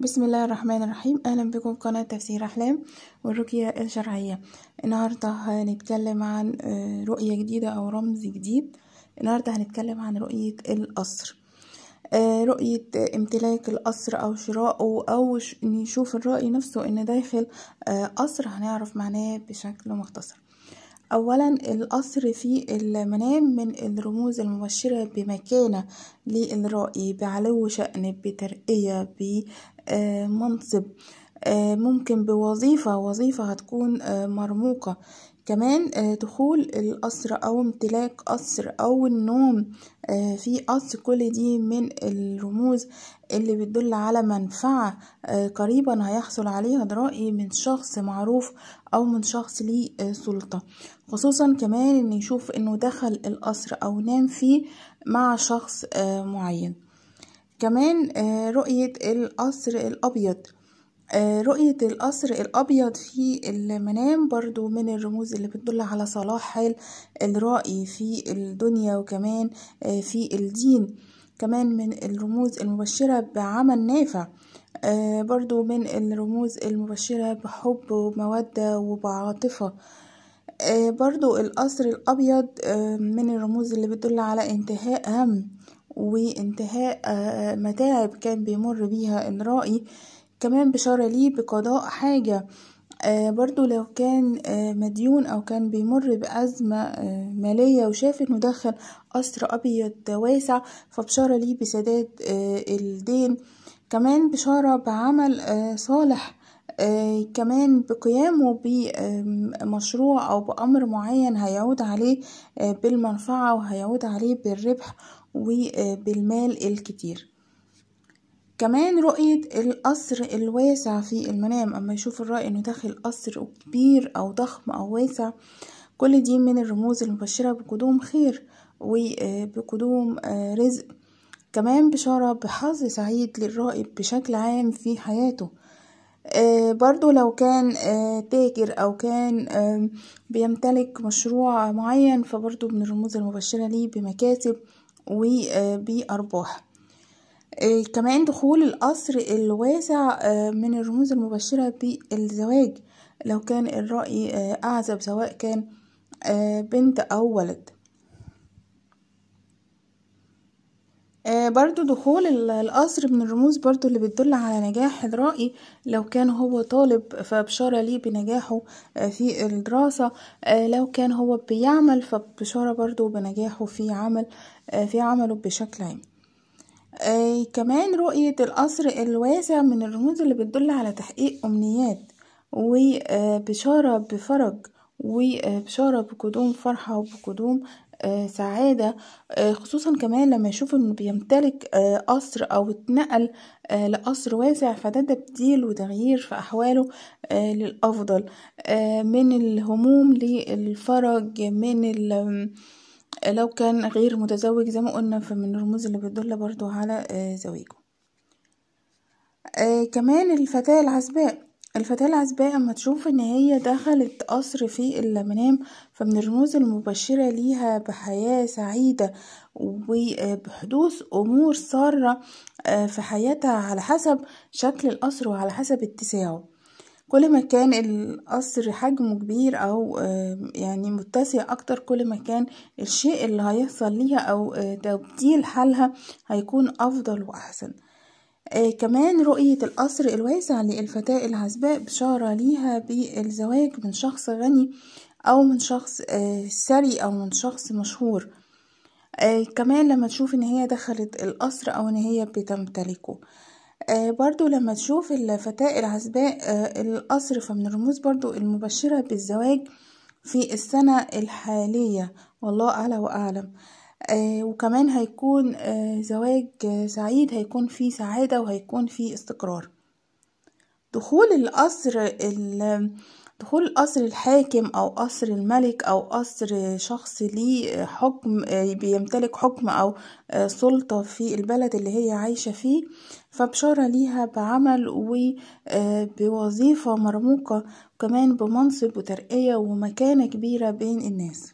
بسم الله الرحمن الرحيم اهلا بكم في قناه تفسير احلام والرقيه الشرعيه النهارده هنتكلم عن آه، رؤيه جديده او رمز جديد النهارده هنتكلم عن رؤيه القصر آه، رؤية امتلاك القصر أو شراؤه أو نشوف الرأي نفسه إن داخل آه، قصر هنعرف معناه بشكل مختصر أولا القصر في المنام من الرموز المبشرة بمكانة للرائي بعلو شأن بترقية بمنصب آه، ممكن بوظيفة وظيفة هتكون آه، مرموقة كمان آه، دخول القصر أو امتلاك قصر أو النوم في قصر كل دي من الرموز اللي بتدل على منفعة قريبا هيحصل عليها درائي من شخص معروف أو من شخص ليه سلطة خصوصا كمان إن يشوف إنه دخل القصر أو نام فيه مع شخص معين كمان رؤية القصر الأبيض آه، رؤية القصر الأبيض في المنام برضو من الرموز اللي بتدل على صلاح حال الرائي في الدنيا وكمان آه، في الدين كمان من الرموز المبشرة بعمل نافع آه، برضو من الرموز المبشرة بحب ومودة وبعاطفة برضو القصر الأبيض من الرموز اللي بتدل على انتهاء هم وانتهاء متاعب كان بيمر بيها الرائي كمان بشارة ليه بقضاء حاجة آه برضو لو كان آه مديون أو كان بيمر بأزمة آه مالية وشاف إنه دخل قصر أبيض واسع فبشارة ليه بسداد آه، الدين كمان بشارة بعمل آه، صالح آه، كمان بقيامه بمشروع أو بأمر معين هيعود عليه بالمنفعة وهيعود عليه بالربح وبالمال الكتير كمان رؤية القصر الواسع في المنام أما يشوف الرأي أنه داخل قصر كبير أو ضخم أو واسع كل دي من الرموز المبشرة بقدوم خير وبقدوم آه، آه، رزق كمان بشارة بحظ سعيد للرائد بشكل عام في حياته آه، برضو لو كان تاجر أو كان بيمتلك مشروع معين فبرضو من الرموز المبشرة ليه بمكاسب وبأرباح آه، كمان دخول القصر الواسع آه، من الرموز المبشرة بالزواج لو كان الرأي آه، أعزب سواء كان بنت أو ولد برضو دخول القصر من الرموز برضو اللي بتدل على نجاح الرأي لو كان هو طالب فبشارة ليه بنجاحه في الدراسة لو كان هو بيعمل فبشارة برضو بنجاحه في عمل في عمله بشكل عام آه كمان رؤية القصر الواسع من الرموز اللي بتدل على تحقيق أمنيات وبشارة بفرج وبشارة بقدوم فرحة وبقدوم آه سعادة آه خصوصا كمان لما يشوف انه بيمتلك آه قصر او اتنقل آه، لقصر واسع فده تبديل وتغيير في احواله آه، للافضل آه، من الهموم للفرج من لو كان غير متزوج زي ما قلنا فمن الرموز اللي بتدل برضو على آه، زواجه آه، كمان الفتاة العزباء الفتاة العزباء اما تشوف ان هي دخلت قصر في المنام فمن الرموز المبشرة ليها بحياة سعيدة وبحدوث امور سارة آه، في حياتها على حسب شكل القصر وعلى حسب اتساعه كل ما كان القصر حجمه كبير او يعني متسع اكتر كل ما كان الشيء اللي هيحصل ليها او آه، تبديل حالها هيكون افضل واحسن آه كمان رؤية القصر الواسع للفتاة العزباء بشارة ليها بالزواج من شخص غني أو من شخص آه أو من شخص مشهور آه كمان لما تشوف إن هي دخلت القصر أو إن هي بتمتلكه آه آه برضو لما تشوف الفتاة العزباء آه القصر فمن الرموز برضو المبشرة بالزواج في السنة الحالية والله أعلى وأعلم آه وكمان هيكون آه زواج سعيد هيكون فيه سعادة وهيكون فيه استقرار دخول القصر دخول قصر الحاكم أو قصر الملك أو قصر شخص ليه حكم آه، بيمتلك حكم أو آه، سلطة في البلد اللي هي عايشة فيه فبشارة ليها بعمل وبوظيفة آه، مرموقة وكمان بمنصب وترقية ومكانة كبيرة بين الناس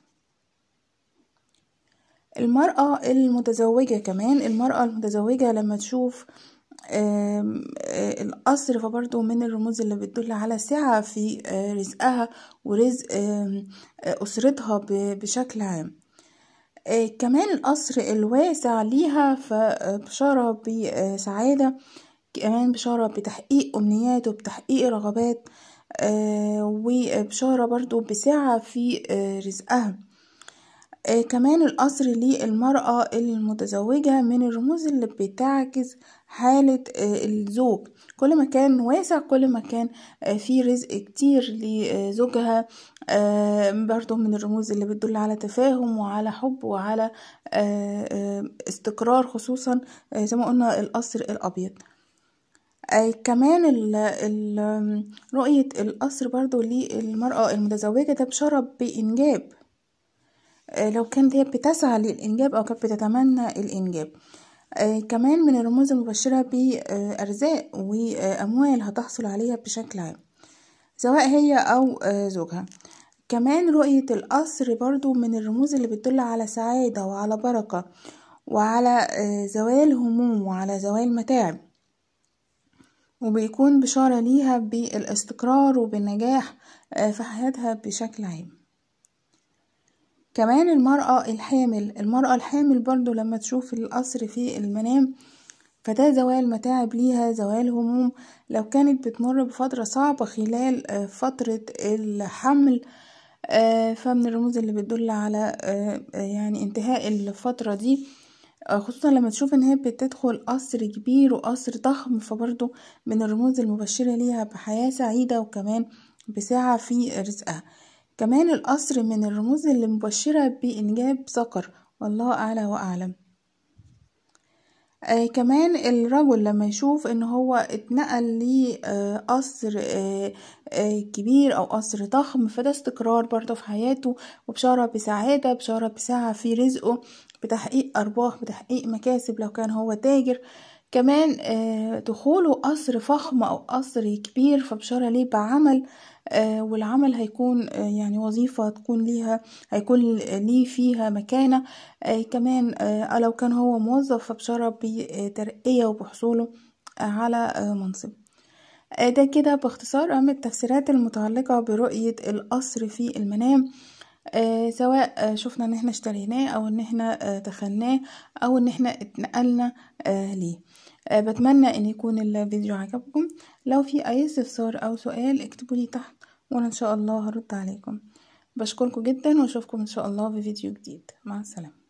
المرأة المتزوجة كمان المرأة المتزوجة لما تشوف آه، القصر فبرضه من الرموز اللي بتدل على سعة في آه، رزقها ورزق آه، أسرتها بشكل عام كمان القصر الواسع ليها فبشارة بسعادة كمان بشارة بتحقيق أمنيات وبتحقيق رغبات وبشارة برضو بسعة في رزقها آه كمان القصر للمرأة المتزوجة من الرموز اللي بتعكس حالة آه الزوج كل ما كان واسع كل ما كان آه في رزق كتير لزوجها آه برضو من الرموز اللي بتدل على تفاهم وعلى حب وعلى آه, آه، استقرار خصوصا آه زي ما قلنا القصر الأبيض آه، كمان ال ال رؤية القصر برضو للمرأة المتزوجة ده بشرب بإنجاب آه، لو كانت هي بتسعى للإنجاب أو كانت بتتمنى الإنجاب آه، كمان من الرموز المبشرة بأرزاق وأموال هتحصل عليها بشكل عام سواء هي أو آه، زوجها كمان رؤية القصر برضو من الرموز اللي بتدل على سعادة وعلى بركة وعلى زوال هموم وعلى زوال متاعب وبيكون بشارة ليها بالاستقرار وبالنجاح في حياتها بشكل عام كمان المرأة الحامل المرأة الحامل برضو لما تشوف القصر في المنام فده زوال متاعب ليها زوال هموم لو كانت بتمر بفترة صعبة خلال آه، فترة الحمل آه، فمن الرموز اللي بتدل على آه، يعني انتهاء الفترة دي خصوصا لما تشوف ان هي بتدخل قصر كبير وقصر ضخم فبرضو من الرموز المبشرة ليها بحياة سعيدة وكمان بساعة في رزقها كمان القصر من الرموز المبشرة بإنجاب ذكر والله أعلى وأعلم آه كمان الرجل لما يشوف ان هو اتنقل لقصر آه آه كبير او قصر ضخم فده استقرار برضه في حياته وبشارة بسعادة بشارة بسعة في رزقه بتحقيق ارباح بتحقيق مكاسب لو كان هو تاجر كمان آه، دخوله قصر فخم أو قصر كبير فبشارة ليه بعمل آه، والعمل هيكون آه، يعني وظيفة تكون ليها هيكون ليه فيها مكانة كمان لو كان هو موظف فبشارة بترقية وبحصوله على منصب ده كده باختصار أهم التفسيرات المتعلقة برؤية القصر في المنام آه، سواء آه، شفنا ان احنا اشتريناه او ان احنا دخلناه آه، او ان احنا اتنقلنا ليه بتمنى ان يكون الفيديو عجبكم لو في اي استفسار او سؤال اكتبوا لي تحت وانا ان شاء الله هرد عليكم بشكركم جدا واشوفكم ان شاء الله في فيديو جديد مع السلامه